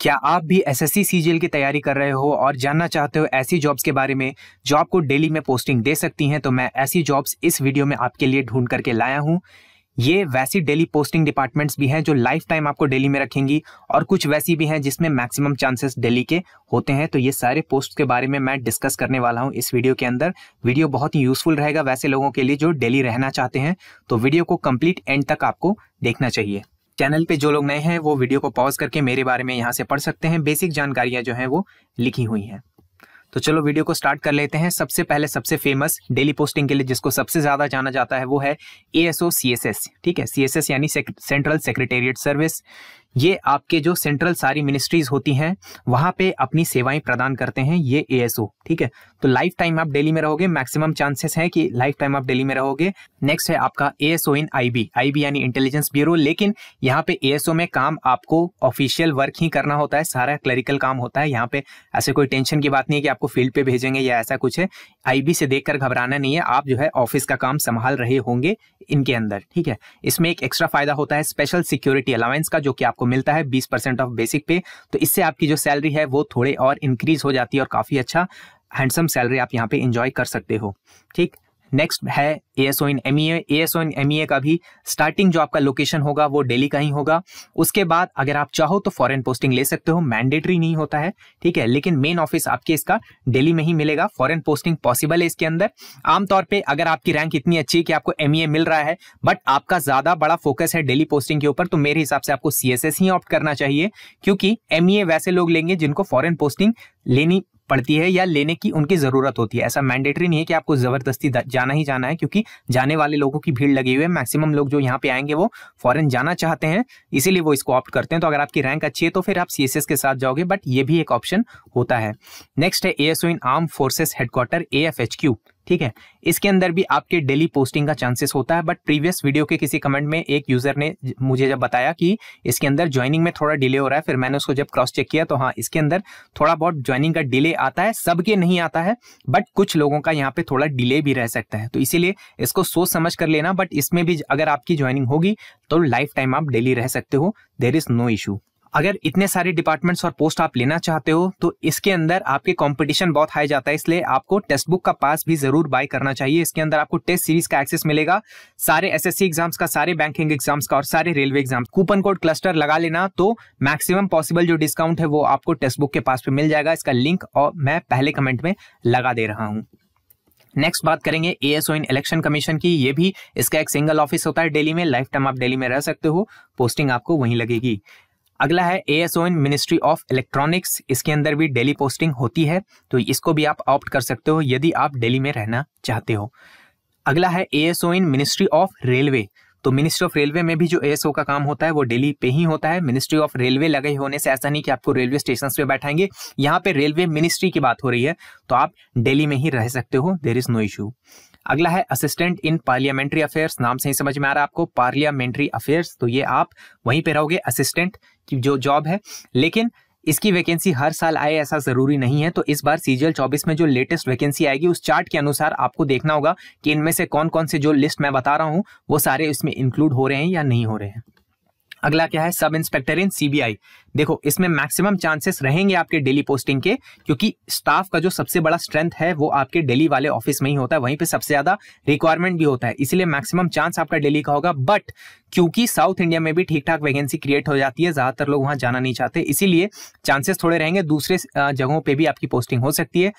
क्या आप भी एस एस सी की तैयारी कर रहे हो और जानना चाहते हो ऐसी जॉब्स के बारे में जो आपको डेली में पोस्टिंग दे सकती हैं तो मैं ऐसी जॉब्स इस वीडियो में आपके लिए ढूंढ करके लाया हूँ ये वैसी डेली पोस्टिंग डिपार्टमेंट्स भी हैं जो लाइफ टाइम आपको डेली में रखेंगी और कुछ वैसी भी हैं जिसमें मैक्सिमम चांसेस डेली के होते हैं तो ये सारे पोस्ट के बारे में मैं डिस्कस करने वाला हूँ इस वीडियो के अंदर वीडियो बहुत ही यूजफुल रहेगा वैसे लोगों के लिए जो डेली रहना चाहते हैं तो वीडियो को कंप्लीट एंड तक आपको देखना चाहिए चैनल पे जो लोग नए हैं वो वीडियो को पॉज करके मेरे बारे में यहाँ से पढ़ सकते हैं बेसिक जानकारियाँ जो हैं वो लिखी हुई हैं तो चलो वीडियो को स्टार्ट कर लेते हैं सबसे पहले सबसे फेमस डेली पोस्टिंग के लिए जिसको सबसे ज़्यादा जाना जाता है वो है A S O C S S ठीक है सी एस एस यानी सेंट्रल सेक्रेटेरिएट सर्विस ये आपके जो सेंट्रल सारी मिनिस्ट्रीज होती हैं वहां पे अपनी सेवाएं प्रदान करते हैं ये एएसओ ठीक है तो लाइफ टाइम आप दिल्ली में रहोगे मैक्सिमम चांसेस हैं कि लाइफ टाइम आप दिल्ली में रहोगे नेक्स्ट है आपका एएसओ इन आईबी आईबी यानी इंटेलिजेंस ब्यूरो लेकिन यहाँ पे एएसओ में काम आपको ऑफिशियल वर्क ही करना होता है सारा क्लरिकल काम होता है यहाँ पे ऐसे कोई टेंशन की बात नहीं है कि आपको फील्ड पे भेजेंगे या ऐसा कुछ है आईबी से देख घबराना नहीं है आप जो है ऑफिस का काम संभाल रहे होंगे इनके अंदर ठीक है इसमें एक एक्स्ट्रा फायदा होता है स्पेशल सिक्योरिटी अलाउंस का जो कि आप आपको मिलता है बीस परसेंट ऑफ बेसिक पे तो इससे आपकी जो सैलरी है वो थोड़े और इंक्रीज हो जाती है और काफ़ी अच्छा हैंडसम सैलरी आप यहाँ पे इंजॉय कर सकते हो ठीक नेक्स्ट है A S O in M E A S O in M E A का भी स्टार्टिंग जो आपका लोकेशन होगा वो डेली का ही होगा उसके बाद अगर आप चाहो तो फॉरेन पोस्टिंग ले सकते हो मैंडेटरी नहीं होता है ठीक है लेकिन मेन ऑफिस आपके इसका डेली में ही मिलेगा फॉरेन पोस्टिंग पॉसिबल है इसके अंदर आमतौर पर अगर आपकी रैंक इतनी अच्छी है कि आपको एम ई ए मिल रहा है बट आपका ज़्यादा बड़ा फोकस है डेली पोस्टिंग के ऊपर तो मेरे हिसाब से आपको सी एस एस ही ऑप्ट करना चाहिए क्योंकि एम ई ए वैसे लोग लेंगे जिनको फॉरेन पोस्टिंग लेनी पड़ती है या लेने की उनकी ज़रूरत होती है ऐसा मैंडेटरी नहीं है कि आपको ज़बरदस्ती जाना ही जाना है क्योंकि जाने वाले लोगों की भीड़ लगी हुई है मैक्सिमम लोग जो यहाँ पे आएंगे वो फॉरन जाना चाहते हैं इसीलिए वो इसको ऑप्ट करते हैं तो अगर आपकी रैंक अच्छी है तो फिर आप सी के साथ जाओगे बट ये भी एक ऑप्शन होता है नेक्स्ट है A in arm forces headquarter A ठीक है इसके अंदर भी आपके डेली पोस्टिंग का चांसेस होता है बट प्रीवियस वीडियो के किसी कमेंट में एक यूजर ने मुझे जब बताया कि इसके अंदर ज्वाइनिंग में थोड़ा डिले हो रहा है फिर मैंने उसको जब क्रॉस चेक किया तो हाँ इसके अंदर थोड़ा बहुत ज्वाइनिंग का डिले आता है सबके नहीं आता है बट कुछ लोगों का यहाँ पे थोड़ा डिले भी रह सकता है तो इसीलिए इसको सोच समझ कर लेना बट इसमें भी अगर आपकी ज्वाइनिंग होगी तो लाइफ टाइम आप डेली रह सकते हो देर इज नो इशू अगर इतने सारे डिपार्टमेंट्स और पोस्ट आप लेना चाहते हो तो इसके अंदर आपके कंपटीशन बहुत हाई जाता है इसलिए आपको टेस्ट बुक का पास भी जरूर बाय करना चाहिए इसके अंदर आपको टेस्ट सीरीज का एक्सेस मिलेगा सारे एसएससी एग्जाम्स का सारे बैंकिंग एग्जाम्स का और सारे railway exam coupon code cluster लगा लेना तो मैक्सिमम पॉसिबल जो डिस्काउंट है वो आपको टेस्ट बुक के पास पे मिल जाएगा इसका लिंक और मैं पहले कमेंट में लगा दे रहा हूँ नेक्स्ट बात करेंगे A S in election commission की ये भी इसका एक सिंगल ऑफिस होता है दिल्ली में लाइफ टाइम आप दिल्ली में रह सकते हो पोस्टिंग आपको वहीं लगेगी अगला है A S O in ministry of electronics इसके अंदर भी डेली पोस्टिंग होती है तो इसको भी आप ऑप्ट कर सकते हो यदि आप डेली में रहना चाहते हो अगला है A S O in ministry of railway तो मिनिस्ट्री ऑफ रेलवे में भी जो ओ का काम होता है वो डेली पे ही होता है मिनिस्ट्री ऑफ रेलवे लगे होने से ऐसा नहीं कि आपको रेलवे स्टेशन पे बैठाएंगे यहाँ पे रेलवे मिनिस्ट्री की बात हो रही है तो आप डेली में ही रह सकते हो देर इज नो इशू अगला है असिस्टेंट इन पार्लियामेंट्री अफेयर्स नाम से ही समझ में आ रहा है आपको पार्लियामेंट्री अफेयर्स तो ये आप वहीं पे रहोगे असिस्टेंट की जो जॉब है लेकिन इसकी वैकेंसी हर साल आए ऐसा जरूरी नहीं है तो इस बार सीजीएल 24 में जो लेटेस्ट वैकेंसी आएगी उस चार्ट के अनुसार आपको देखना होगा कि इनमें से कौन कौन से जो लिस्ट मैं बता रहा हूँ वो सारे इसमें इंक्लूड हो रहे हैं या नहीं हो रहे हैं अगला क्या है सब इंस्पेक्टर इन सीबीआई देखो इसमें मैक्सिमम चांसेस रहेंगे आपके डेली पोस्टिंग के क्योंकि स्टाफ का जो सबसे बड़ा स्ट्रेंथ है वो आपके डेली वाले ऑफिस में ही होता है वहीं पे सबसे ज्यादा रिक्वायरमेंट भी होता है इसलिए मैक्सिमम चांस आपका डेली का होगा बट क्योंकि साउथ इंडिया में भी ठीक ठाक वैकेंसी क्रिएट हो जाती है ज्यादातर लोग वहां जाना नहीं चाहते इसीलिए चांसेस थोड़े रहेंगे दूसरे जगहों पर भी आपकी पोस्टिंग हो सकती है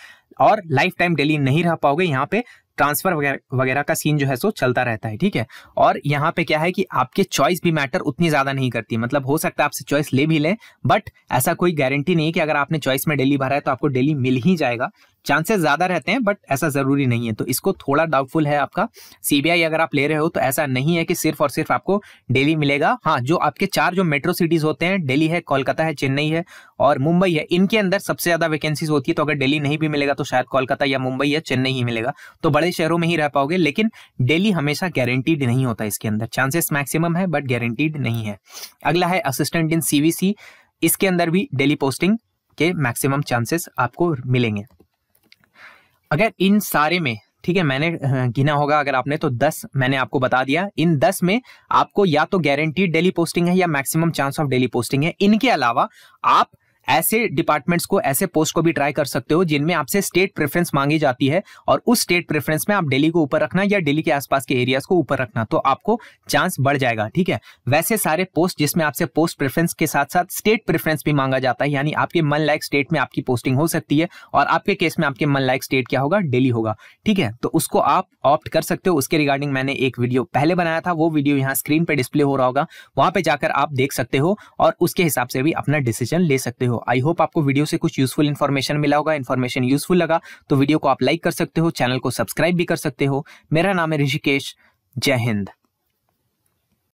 और लाइफ टाइम डेली नहीं रह पाओगे यहाँ पे ट्रांसफर वगैरह का सीन जो है सो चलता रहता है ठीक है और यहाँ पे क्या है कि आपके चॉइस भी मैटर उतनी ज्यादा नहीं करती मतलब हो सकता है आपसे चॉइस ले भी लें बट ऐसा कोई गारंटी नहीं है कि अगर आपने चॉइस में डेली भरा है तो आपको डेली मिल ही जाएगा चांसेस ज़्यादा रहते हैं बट ऐसा ज़रूरी नहीं है तो इसको थोड़ा डाउटफुल है आपका सीबीआई अगर आप ले रहे हो तो ऐसा नहीं है कि सिर्फ और सिर्फ आपको डेली मिलेगा हाँ जो आपके चार जो मेट्रो सिटीज़ होते हैं डेली है कोलकाता है चेन्नई है और मुंबई है इनके अंदर सबसे ज़्यादा वैकेंसीज होती है तो अगर डेली नहीं भी मिलेगा तो शायद कोलकाता या मुंबई या चेन्नई ही मिलेगा तो बड़े शहरों में ही रह पाओगे लेकिन डेली हमेशा गारंटीड नहीं होता इसके अंदर चांसेस मैक्सिमम है बट गारंटीड नहीं है अगला है असिस्टेंट इन सीवीसी इसके अंदर भी डेली पोस्टिंग के मैक्सिमम चांसेस आपको मिलेंगे अगर इन सारे में ठीक है मैंने गिना होगा अगर आपने तो 10 मैंने आपको बता दिया इन 10 में आपको या तो गारंटीड डेली पोस्टिंग है या maximum chance of daily posting है इनके अलावा आप ऐसे डिपार्टमेंट्स को ऐसे पोस्ट को भी ट्राई कर सकते हो जिनमें आपसे स्टेट प्रेफरेंस मांगी जाती है और उस स्टेट प्रेफरेंस में आप दिल्ली को ऊपर रखना या दिल्ली के आसपास के एरियाज को ऊपर रखना तो आपको चांस बढ़ जाएगा ठीक है वैसे सारे पोस्ट जिसमें आपसे पोस्ट प्रेफरेंस के साथ साथ स्टेट प्रेफरेंस भी मांगा जाता है यानी आपके मन लाइक स्टेट में आपकी पोस्टिंग हो सकती है और आपके केस में आपके मन लाइक स्टेट क्या होगा डेली होगा ठीक है तो उसको आप ऑप्ट कर सकते हो उसके रिगार्डिंग मैंने एक वीडियो पहले बनाया था वो वीडियो यहाँ स्क्रीन पर डिस्प्ले हो रहा होगा वहां पर जाकर आप देख सकते हो और उसके हिसाब से भी अपना डिसीजन ले सकते हो आई होप आपको वीडियो से कुछ यूजफुल इन्फॉर्मेशन मिला होगा इन्फॉर्मेशन यूजफुल लगा तो वीडियो को आप लाइक कर सकते हो चैनल को सब्सक्राइब भी कर सकते हो मेरा नाम है ऋषिकेश जय हिंद